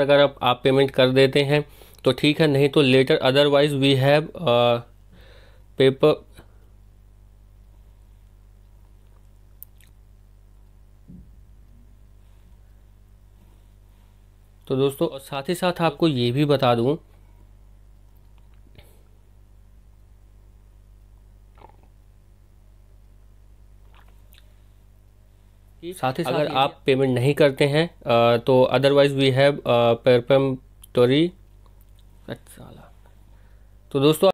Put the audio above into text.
अगर आप, आप पेमेंट कर देते हैं तो ठीक है नहीं तो letter otherwise we have paper तो दोस्तों साथ ही साथ आपको ये भी बता दूं साथ ही अगर आप पेमेंट नहीं करते हैं तो अदरवाइज वी हैव पेरपम तोरी अच्छा तो दोस्तों